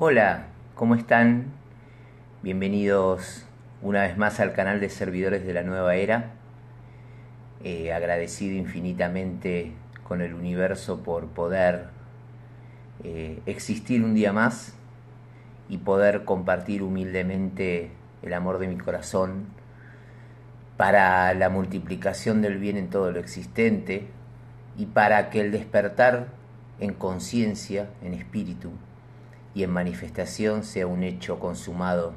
Hola, ¿cómo están? Bienvenidos una vez más al canal de servidores de la nueva era. Eh, agradecido infinitamente con el universo por poder eh, existir un día más y poder compartir humildemente el amor de mi corazón para la multiplicación del bien en todo lo existente y para que el despertar en conciencia, en espíritu, y en manifestación sea un hecho consumado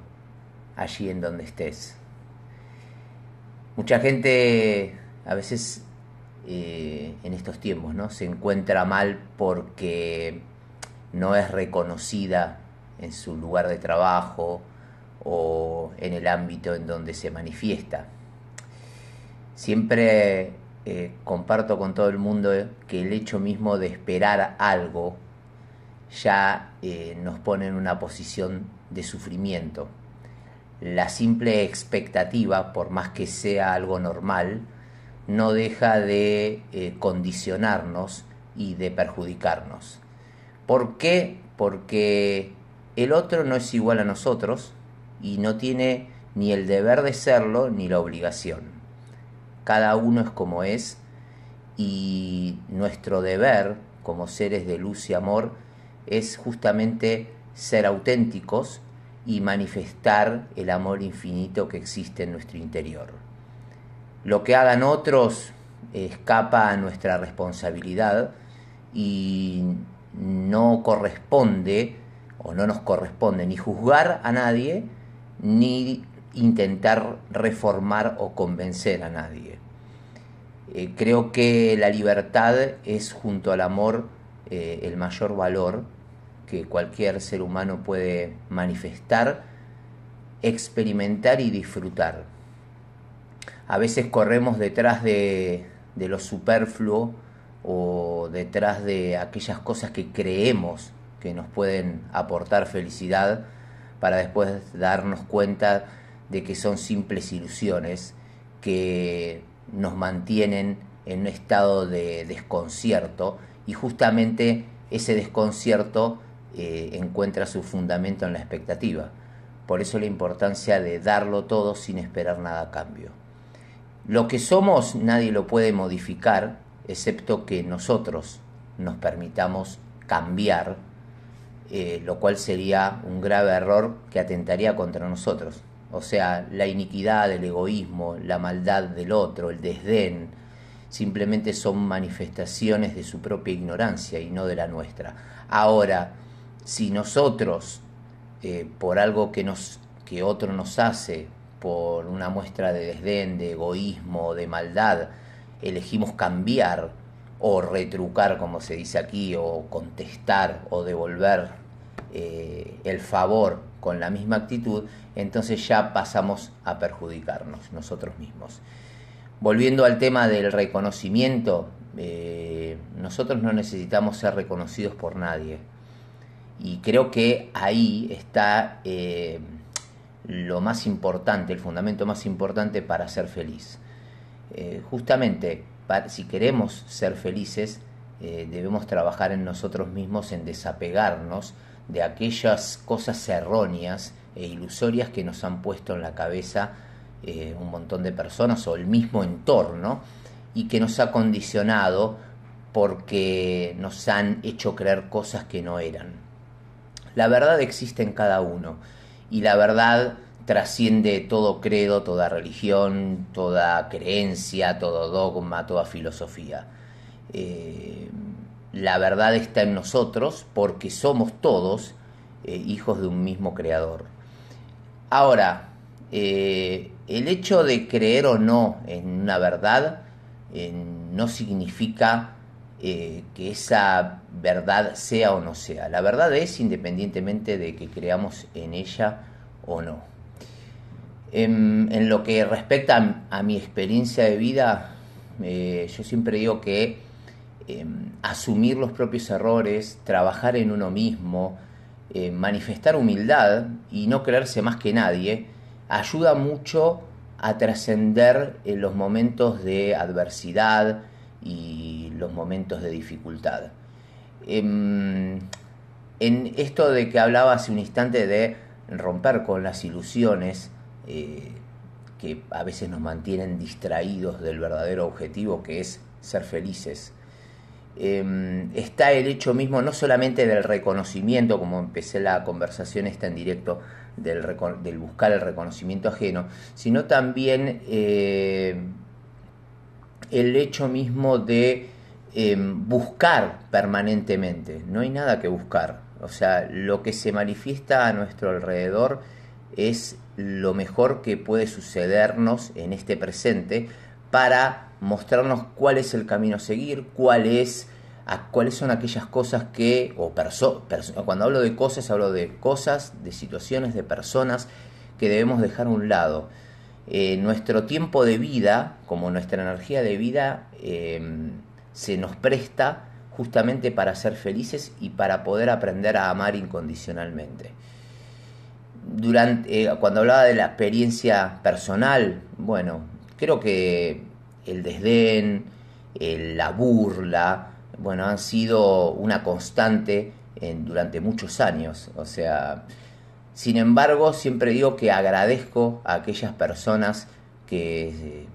allí en donde estés. Mucha gente a veces eh, en estos tiempos ¿no? se encuentra mal porque no es reconocida en su lugar de trabajo o en el ámbito en donde se manifiesta. Siempre eh, comparto con todo el mundo que el hecho mismo de esperar algo ya eh, nos pone en una posición de sufrimiento. La simple expectativa, por más que sea algo normal, no deja de eh, condicionarnos y de perjudicarnos. ¿Por qué? Porque el otro no es igual a nosotros y no tiene ni el deber de serlo ni la obligación. Cada uno es como es y nuestro deber como seres de luz y amor es justamente ser auténticos y manifestar el amor infinito que existe en nuestro interior. Lo que hagan otros escapa a nuestra responsabilidad y no corresponde o no nos corresponde ni juzgar a nadie ni intentar reformar o convencer a nadie. Eh, creo que la libertad es junto al amor eh, el mayor valor que cualquier ser humano puede manifestar, experimentar y disfrutar. A veces corremos detrás de lo superfluo o detrás de aquellas cosas que creemos que nos pueden aportar felicidad para después darnos cuenta de que son simples ilusiones que nos mantienen en un estado de desconcierto y justamente ese desconcierto eh, encuentra su fundamento en la expectativa. Por eso la importancia de darlo todo sin esperar nada a cambio. Lo que somos nadie lo puede modificar, excepto que nosotros nos permitamos cambiar, eh, lo cual sería un grave error que atentaría contra nosotros. O sea, la iniquidad, el egoísmo, la maldad del otro, el desdén, simplemente son manifestaciones de su propia ignorancia y no de la nuestra. Ahora, si nosotros, eh, por algo que, nos, que otro nos hace, por una muestra de desdén, de egoísmo, de maldad, elegimos cambiar o retrucar, como se dice aquí, o contestar o devolver eh, el favor con la misma actitud, entonces ya pasamos a perjudicarnos nosotros mismos volviendo al tema del reconocimiento, eh, nosotros no necesitamos ser reconocidos por nadie. Y creo que ahí está eh, lo más importante, el fundamento más importante para ser feliz. Eh, justamente, si queremos ser felices, debemos trabajar en nosotros mismos en desapegarnos de aquellas cosas erróneas e ilusorias que nos han puesto en la cabeza eh, un montón de personas o el mismo entorno y que nos ha condicionado porque nos han hecho creer cosas que no eran. La verdad existe en cada uno y la verdad trasciende todo credo, toda religión, toda creencia, todo dogma, toda filosofía. Eh, la verdad está en nosotros porque somos todos eh, hijos de un mismo creador. Ahora, el hecho de creer o no en una verdad no significa eh, que esa verdad sea o no sea. La verdad es independientemente de que creamos en ella o no. Em, en, lo que respecta a, mi experiencia de vida, eh, yo siempre digo que em, asumir los propios errores, trabajar en uno mismo, eh, manifestar humildad y no creerse más que nadie, ayuda mucho a trascender eh, los momentos de adversidad y los momentos de dificultad. Em, en, esto de que hablaba hace un instante de romper con las ilusiones eh, que a veces nos mantienen distraídos del verdadero objetivo que es ser felices Em, está el hecho mismo, no solamente del reconocimiento, como empecé la conversación esta en directo, del, buscar el reconocimiento ajeno, sino también eh, el hecho mismo de em, buscar permanentemente. No hay nada que buscar. O sea, lo que se manifiesta a nuestro alrededor es lo mejor que puede sucedernos en este presente para mostrarnos cuál es el camino a seguir, cuál es, cuáles son aquellas cosas que, o cuando hablo de cosas, hablo de cosas, de situaciones, de personas que debemos dejar a un lado. Eh, nuestro tiempo de vida, como nuestra energía de vida, em, se nos presta justamente para ser felices y para poder aprender a amar incondicionalmente. Durante, eh, cuando hablaba de la experiencia personal, bueno, creo que el desdén, la burla, bueno, han sido una constante durante muchos años. O sea, sin embargo, siempre digo que agradezco a aquellas personas que,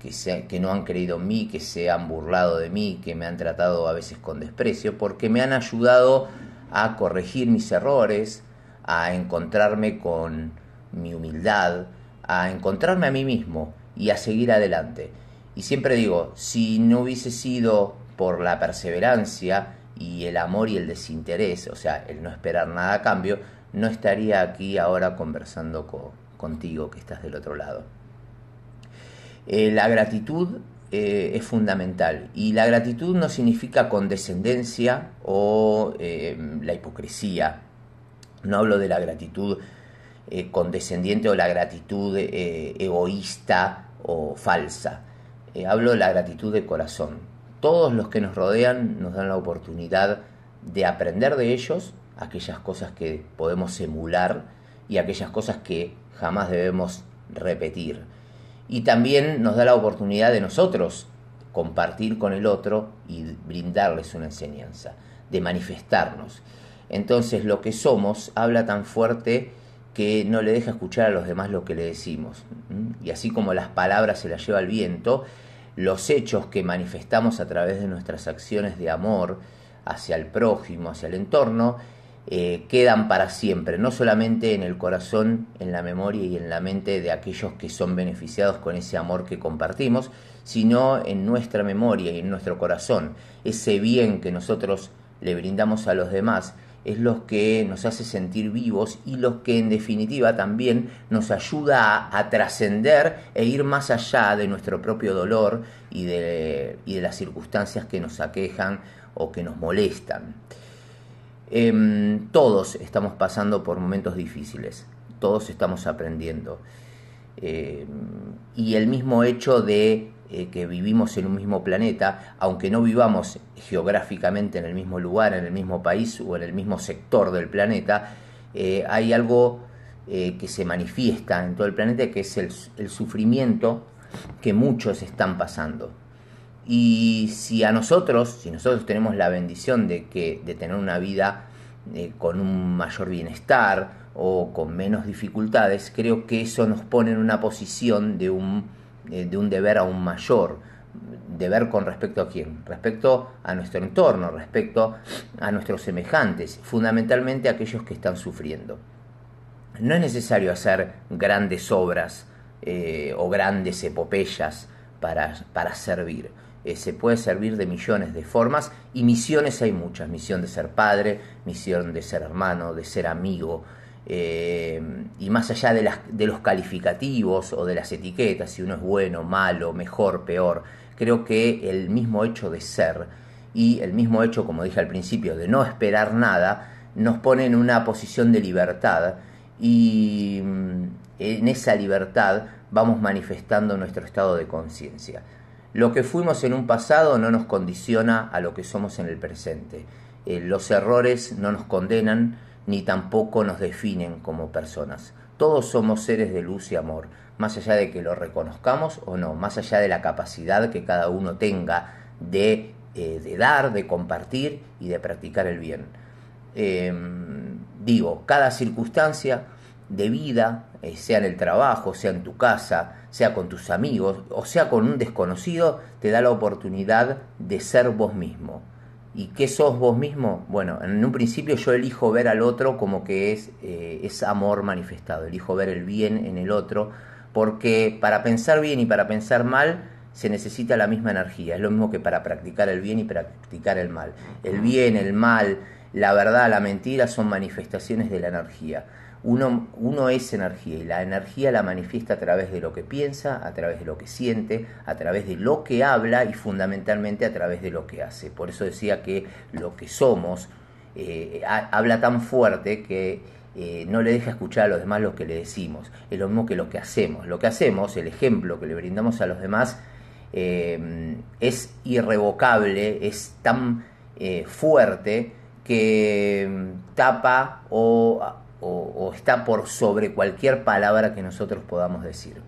que no han creído en mí, que se han burlado de mí, que me han tratado a veces con desprecio, porque me han ayudado a corregir mis errores, a encontrarme con mi humildad, a encontrarme a mí mismo y a seguir adelante. Y siempre digo, si no hubiese sido por la perseverancia y el amor y el desinterés, o sea, el no esperar nada a cambio, no estaría aquí ahora conversando contigo que estás del otro lado. Eh, la gratitud eh, es fundamental y la gratitud no significa condescendencia o eh, la hipocresía. No hablo de la gratitud condescendiente o la gratitud egoísta o falsa eh, hablo de la gratitud de corazón. Todos los que nos rodean nos dan la oportunidad de aprender de ellos aquellas cosas que podemos emular y aquellas cosas que jamás debemos repetir. Y también nos da la oportunidad de nosotros compartir con el otro y brindarles una enseñanza, de manifestarnos. Entonces lo que somos habla tan fuerte que no le deja escuchar a los demás lo que le decimos. Y así como las palabras se las lleva el viento, los hechos que manifestamos a través de nuestras acciones de amor hacia el prójimo, hacia el entorno, eh, quedan para siempre, no solamente en el corazón, en la memoria y en la mente de aquellos que son beneficiados con ese amor que compartimos, sino en nuestra memoria y en nuestro corazón. Ese bien que nosotros le brindamos a los demás es lo que nos hace sentir vivos y los que en definitiva también nos ayuda a, trascender e ir más allá de nuestro propio dolor y de, las circunstancias que nos aquejan o que nos molestan. Em, todos estamos pasando por momentos difíciles, todos estamos aprendiendo. Em, y el mismo hecho de eh, que vivimos en un mismo planeta, aunque no vivamos geográficamente en el mismo lugar, en el mismo país o en el mismo sector del planeta, eh, hay algo eh, que se manifiesta en todo el planeta, que es el, sufrimiento que muchos están pasando. Y si a nosotros, si nosotros tenemos la bendición de, que, de tener una vida con un mayor bienestar o con menos dificultades, creo que eso nos pone en una posición de un eh, de un deber aún mayor. Deber con respecto a quién? Respecto a nuestro entorno, respecto a nuestros semejantes, fundamentalmente a aquellos que están sufriendo. No es necesario hacer grandes obras eh, o grandes epopeyas para, para servir. Eh, se puede servir de millones de formas y misiones hay muchas, misión de ser padre, misión de ser hermano, de ser amigo, eh, y más allá de, los calificativos o de las etiquetas, si uno es bueno, malo, mejor, peor, creo que el mismo hecho de ser y el mismo hecho, como dije al principio, de no esperar nada, nos pone en una posición de libertad y mm, en esa libertad vamos manifestando nuestro estado de conciencia. Lo que fuimos en un pasado no nos condiciona a lo que somos en el presente. Eh, los errores no nos condenan, ni tampoco nos definen como personas. Todos somos seres de luz y amor, más allá de que lo reconozcamos o no, más allá de la capacidad que cada uno tenga de, eh, dar, de compartir y de practicar el bien. Em, digo, cada circunstancia de vida, eh, sea en el trabajo, sea en tu casa, sea con tus amigos o sea con un desconocido, te da la oportunidad de ser vos mismo ¿Y qué sos vos mismo? Bueno, en un principio yo elijo ver al otro como que es, eh, es amor manifestado, elijo ver el bien en el otro, porque para pensar bien y para pensar mal se necesita la misma energía, es lo mismo que para practicar el bien y practicar el mal. El bien, el mal, la verdad, la mentira son manifestaciones de la energía. Uno, uno, es energía y la energía la manifiesta a través de lo que piensa, a través de lo que siente, a través de lo que habla y fundamentalmente a través de lo que hace. Por eso decía que lo que somos eh, habla tan fuerte que eh, no le deja escuchar a los demás lo que le decimos. Es lo mismo que lo que hacemos. Lo que hacemos, el ejemplo que le brindamos a los demás, eh, es irrevocable, es tan fuerte que mm, tapa o, está por sobre cualquier palabra que nosotros podamos decir.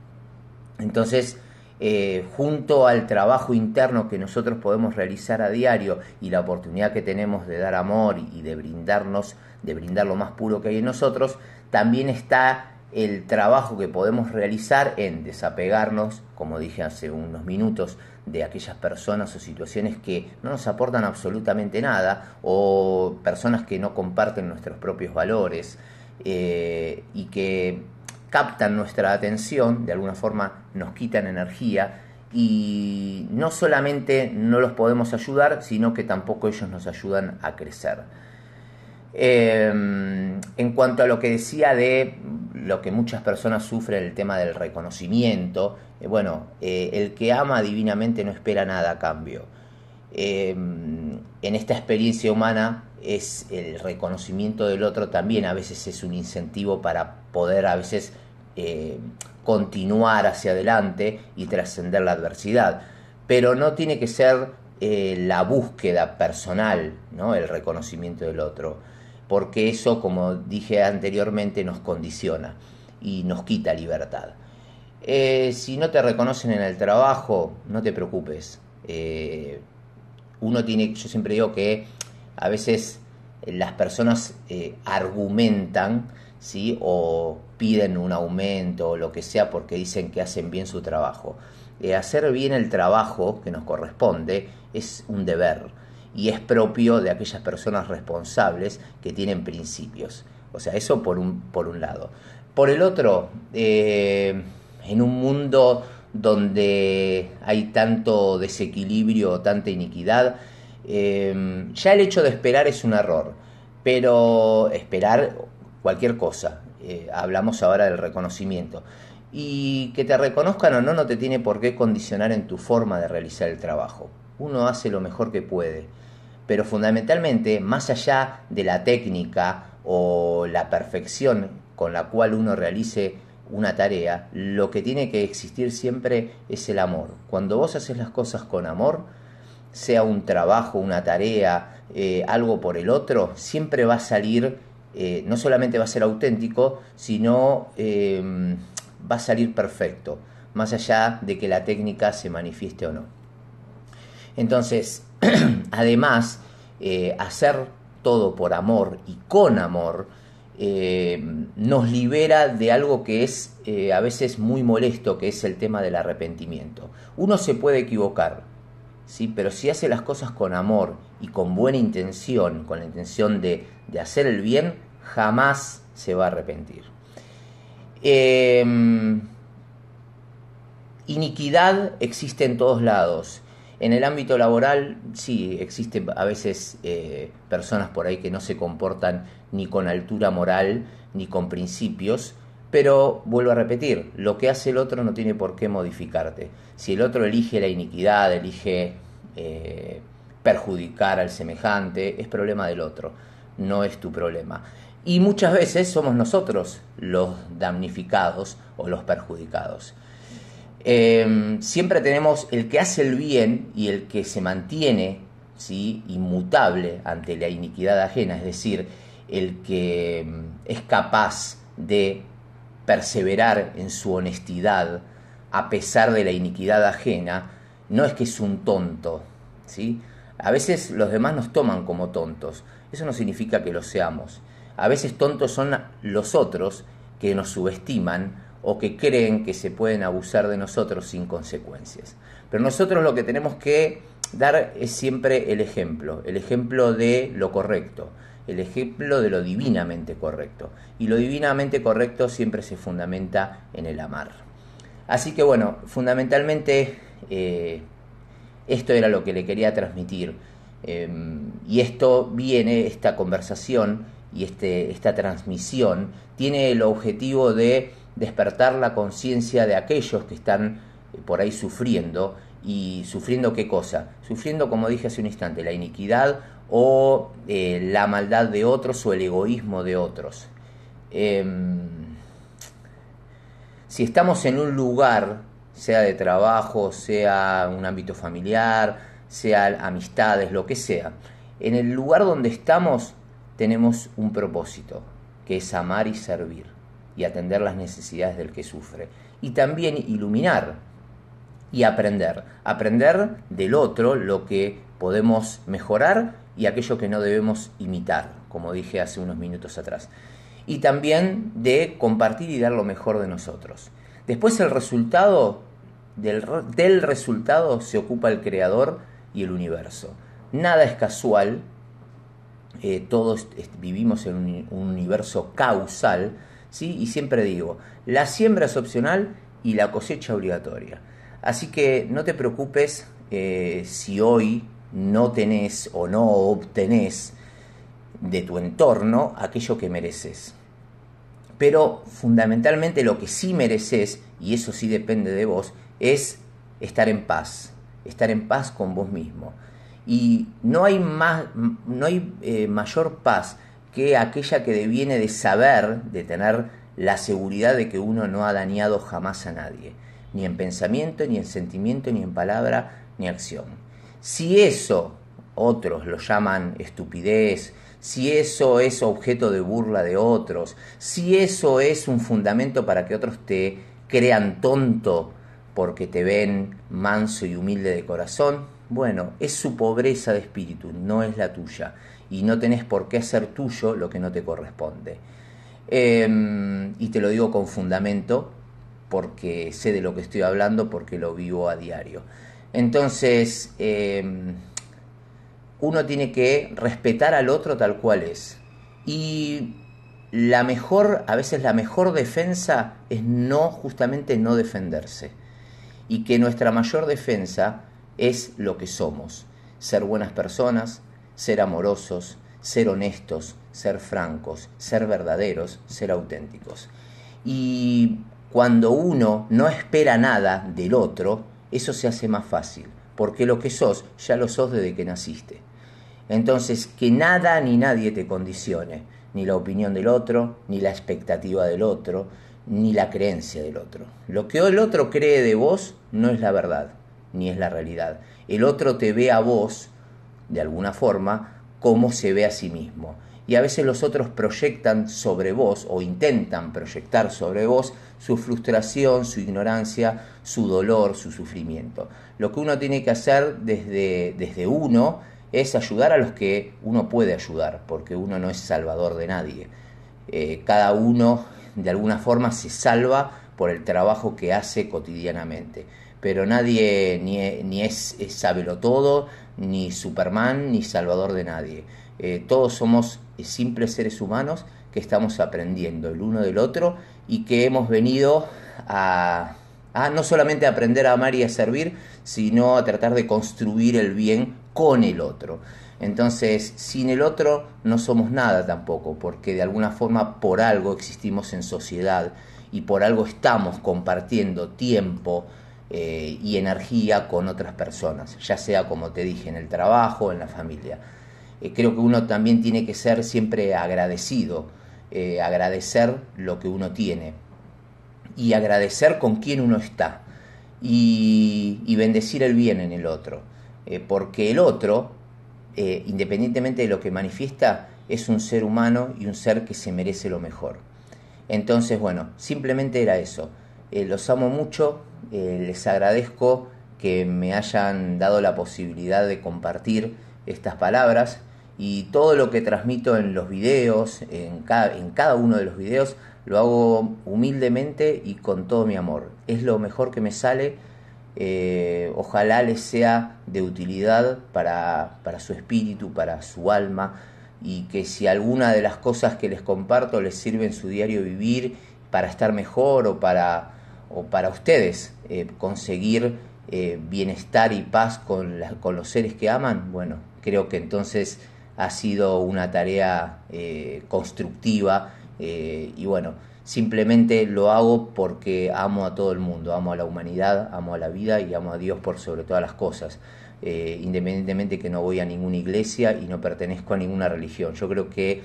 Entonces, eh, junto al trabajo interno que nosotros podemos realizar a diario y la oportunidad que tenemos de dar amor y de brindarnos, de brindar lo más puro que hay en nosotros, también está el trabajo que podemos realizar en desapegarnos, como dije hace unos minutos, de aquellas personas o situaciones que no nos aportan absolutamente nada o personas que no comparten nuestros propios valores eh, y que captan nuestra atención, de alguna forma nos quitan energía y no solamente no los podemos ayudar, sino que tampoco ellos nos ayudan a crecer. Em, en cuanto a lo que decía de lo que muchas personas sufren, el tema del reconocimiento, eh, bueno, eh, el que ama divinamente no espera nada a cambio. Em, en esta experiencia humana es el reconocimiento del otro también a veces es un incentivo para poder a veces eh, continuar hacia adelante y trascender la adversidad. Pero no tiene que ser la búsqueda personal, ¿no? el reconocimiento del otro porque eso, como dije anteriormente, nos condiciona y nos quita libertad. Eh, si no te reconocen en el trabajo, no te preocupes. Eh, uno tiene, yo siempre digo que a veces eh, las personas argumentan, ¿sí? O piden un aumento o lo que sea porque dicen que hacen bien su trabajo. hacer bien el trabajo que nos corresponde es un deber y es propio de aquellas personas responsables que tienen principios. O sea, eso por un, por un lado. Por el otro, eh, en un mundo donde hay tanto desequilibrio, tanta iniquidad, eh, ya el hecho de esperar es un error, pero esperar cualquier cosa, eh, hablamos ahora del reconocimiento, y que te reconozcan o no no te tiene por qué condicionar en tu forma de realizar el trabajo, uno hace lo mejor que puede pero fundamentalmente, más allá de la técnica o la perfección con la cual uno realice una tarea, lo que tiene que existir siempre es el amor. Cuando vos haces las cosas con amor, sea un trabajo, una tarea, eh, algo por el otro, siempre va a salir, eh, no solamente va a ser auténtico, sino em, va a salir perfecto, más allá de que la técnica se manifieste o no. Entonces, Además, eh, hacer todo por amor y con amor eh, nos libera de algo que es eh, a veces muy molesto, que es el tema del arrepentimiento. Uno se puede equivocar, ¿sí? pero si hace las cosas con amor y con buena intención, con la intención de hacer el bien, jamás se va a arrepentir. Em, iniquidad existe en todos lados en el ámbito laboral, sí, existen a veces eh, personas por ahí que no se comportan ni con altura moral ni con principios, pero vuelvo a repetir, lo que hace el otro no tiene por qué modificarte. Si el otro elige la iniquidad, elige eh, perjudicar al semejante, es problema del otro, no es tu problema. Y muchas veces somos nosotros los damnificados o los perjudicados. Em, siempre tenemos el que hace el bien y el que se mantiene ¿sí? inmutable ante la iniquidad ajena, es decir, el que em, es capaz de perseverar en su honestidad a pesar de la iniquidad ajena, no es que es un tonto, A veces los demás nos toman como tontos, eso no significa que lo seamos. A veces tontos son los otros que nos subestiman o que creen que se pueden abusar de nosotros sin consecuencias. Pero nosotros lo que tenemos que dar es siempre el ejemplo, el ejemplo de lo correcto, el ejemplo de lo divinamente correcto. Y lo divinamente correcto siempre se fundamenta en el amar. Así que bueno, fundamentalmente eh, esto era lo que le quería transmitir. Em, y esto viene, esta conversación y este, esta transmisión, tiene el objetivo de despertar la conciencia de aquellos que están eh, por ahí sufriendo y sufriendo qué cosa? Sufriendo, como dije hace un instante, la iniquidad o eh, la maldad de otros o el egoísmo de otros. Em, si estamos en un lugar, sea de trabajo, sea un ámbito familiar, sea amistades, lo que sea, en el lugar donde estamos tenemos un propósito, que es amar y servir y atender las necesidades del que sufre. Y también iluminar y aprender. Aprender del otro lo que podemos mejorar y aquello que no debemos imitar, como dije hace unos minutos atrás. Y también de compartir y dar lo mejor de nosotros. Después el resultado, del, resultado se ocupa el creador y el universo. Nada es casual, eh, todos vivimos en un universo causal ¿sí? Y siempre digo, la siembra es opcional y la cosecha obligatoria. Así que no te preocupes eh, si hoy no tenés o no obtenés de tu entorno aquello que mereces. Pero fundamentalmente lo que sí mereces, y eso sí depende de vos, es estar en paz, estar en paz con vos mismo. Y no hay, más, no hay eh, mayor paz que aquella que deviene de saber, de tener la seguridad de que uno no ha dañado jamás a nadie, ni en pensamiento, ni en sentimiento, ni en palabra, ni acción. Si eso otros lo llaman estupidez, si eso es objeto de burla de otros, si eso es un fundamento para que otros te crean tonto porque te ven manso y humilde de corazón, bueno, es su pobreza de espíritu, no es la tuya y no tenés por qué ser tuyo lo que no te corresponde. Em, y te lo digo con fundamento porque sé de lo que estoy hablando, porque lo vivo a diario. Entonces, em, uno tiene que respetar al otro tal cual es. Y la mejor, a veces la mejor defensa es no, justamente no defenderse. Y que nuestra mayor defensa es lo que somos. Ser buenas personas, ser amorosos, ser honestos, ser francos, ser verdaderos, ser auténticos. Y cuando uno no espera nada del otro, eso se hace más fácil, porque lo que sos ya lo sos desde que naciste. Entonces, que nada ni nadie te condicione, ni la opinión del otro, ni la expectativa del otro, ni la creencia del otro. Lo que el otro cree de vos no es la verdad, ni es la realidad. El otro te ve a vos de alguna forma, cómo se ve a sí mismo. Y a veces los otros proyectan sobre vos o intentan proyectar sobre vos su frustración, su ignorancia, su dolor, su sufrimiento. Lo que uno tiene que hacer desde, desde uno es ayudar a los que uno puede ayudar, porque uno no es salvador de nadie. Eh, cada uno de alguna forma se salva por el trabajo que hace cotidianamente. Pero nadie ni, es, es sabelo todo, ni Superman, ni salvador de nadie. Eh, todos somos simples seres humanos que estamos aprendiendo el uno del otro y que hemos venido a, no solamente a aprender a amar y a servir, sino a tratar de construir el bien con el otro. Entonces, sin el otro no somos nada tampoco, porque de alguna forma por algo existimos en sociedad y por algo estamos compartiendo tiempo, eh, y energía con otras personas, ya sea como te dije, en el trabajo, en la familia. Eh, creo que uno también tiene que ser siempre agradecido, eh, agradecer lo que uno tiene y agradecer con quién uno está y bendecir el bien en el otro, porque el otro, independientemente de lo que manifiesta, es un ser humano y un ser que se merece lo mejor. Entonces, bueno, simplemente era eso. Eh, los amo mucho, eh, les agradezco que me hayan dado la posibilidad de compartir estas palabras y todo lo que transmito en los videos, en cada, en cada uno de los videos, lo hago humildemente y con todo mi amor. Es lo mejor que me sale. Eh, ojalá les sea de utilidad para, para su espíritu, para su alma, y que si alguna de las cosas que les comparto les sirve en su diario vivir para estar mejor o para o para ustedes eh, conseguir eh, bienestar y paz con, los seres que aman, bueno, creo que entonces ha sido una tarea eh, constructiva y bueno, simplemente lo hago porque amo a todo el mundo, amo a la humanidad, amo a la vida y amo a Dios por sobre todas las cosas. independientemente que no voy a ninguna iglesia y no pertenezco a ninguna religión. Yo creo que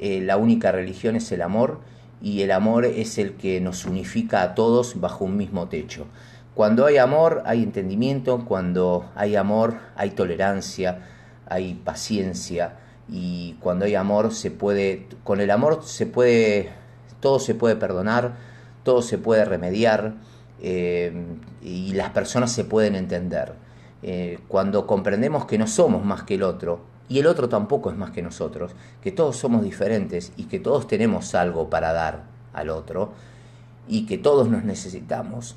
la única religión es el amor y el amor es el que nos unifica a todos bajo un mismo techo. Cuando hay amor hay entendimiento, cuando hay amor hay tolerancia, hay paciencia y cuando hay amor se puede, con el amor se puede, todo se puede perdonar, todo se puede remediar eh, y las personas se pueden entender. Eh, cuando comprendemos que no somos más que el otro, y el otro tampoco es más que nosotros, que todos somos diferentes y que todos tenemos algo para dar al otro y que todos nos necesitamos.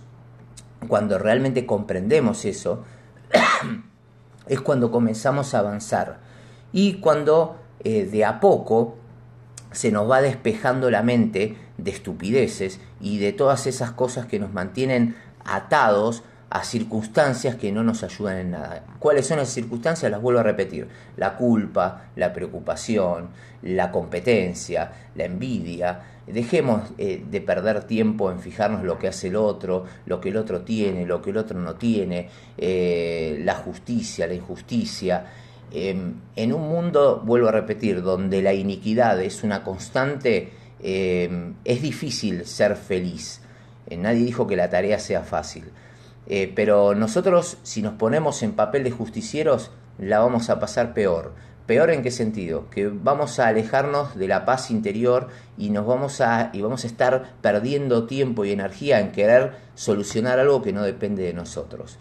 Cuando realmente comprendemos eso, es cuando comenzamos a avanzar y cuando eh, de a poco se nos va despejando la mente de estupideces y de todas esas cosas que nos mantienen atados a circunstancias que no nos ayudan en nada. ¿Cuáles son las circunstancias? Las vuelvo a repetir. La culpa, la preocupación, la competencia, la envidia. Dejemos eh, de perder tiempo en fijarnos lo que hace el otro, lo que el otro tiene, lo que el otro no tiene, eh, la justicia, la injusticia. Em, en un mundo, vuelvo a repetir, donde la iniquidad es una constante, em, es difícil ser feliz. Eh, nadie dijo que la tarea sea fácil eh, pero nosotros, si nos ponemos en papel de justicieros, la vamos a pasar peor. ¿Peor en qué sentido? Que vamos a alejarnos de la paz interior y vamos a, y vamos a estar perdiendo tiempo y energía en querer solucionar algo que no depende de nosotros.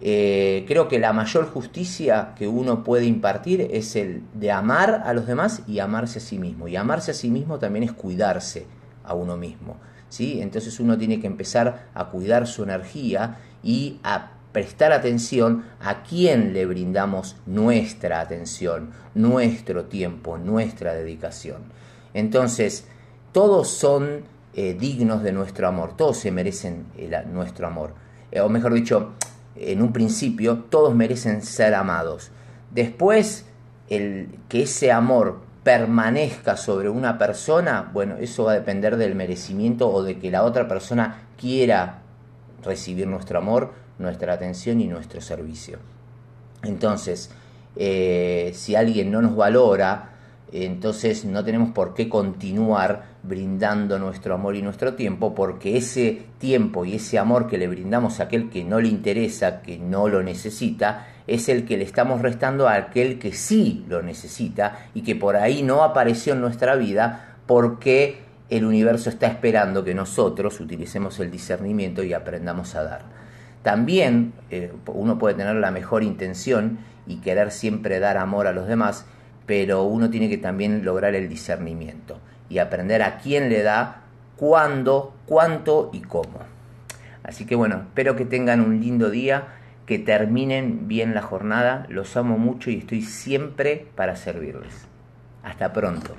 Eh, creo que la mayor justicia que uno puede impartir es el de amar a los demás y amarse a sí mismo. Y amarse a sí mismo también es cuidarse a uno mismo. ¿sí? Entonces uno tiene que empezar a cuidar su energía y a prestar atención a quién le brindamos nuestra atención, nuestro tiempo, nuestra dedicación. Entonces, todos son eh, dignos de nuestro amor, todos se merecen nuestro amor. Eh, o mejor dicho, en un principio, todos merecen ser amados. Después, el, que ese amor permanezca sobre una persona, bueno, eso va a depender del merecimiento o de que la otra persona quiera recibir nuestro amor, nuestra atención y nuestro servicio. Entonces, eh, si alguien no nos valora, entonces no tenemos por qué continuar brindando nuestro amor y nuestro tiempo, porque ese tiempo y ese amor que le brindamos a aquel que no le interesa, que no lo necesita, es el que le estamos restando a aquel que sí lo necesita y que por ahí no apareció en nuestra vida porque el universo está esperando que nosotros utilicemos el discernimiento y aprendamos a dar. También eh, uno puede tener la mejor intención y querer siempre dar amor a los demás, pero uno tiene que también lograr el discernimiento y aprender a quién le da, cuándo, cuánto y cómo. Así que bueno, espero que tengan un lindo día, que terminen bien la jornada, los amo mucho y estoy siempre para servirles. Hasta pronto.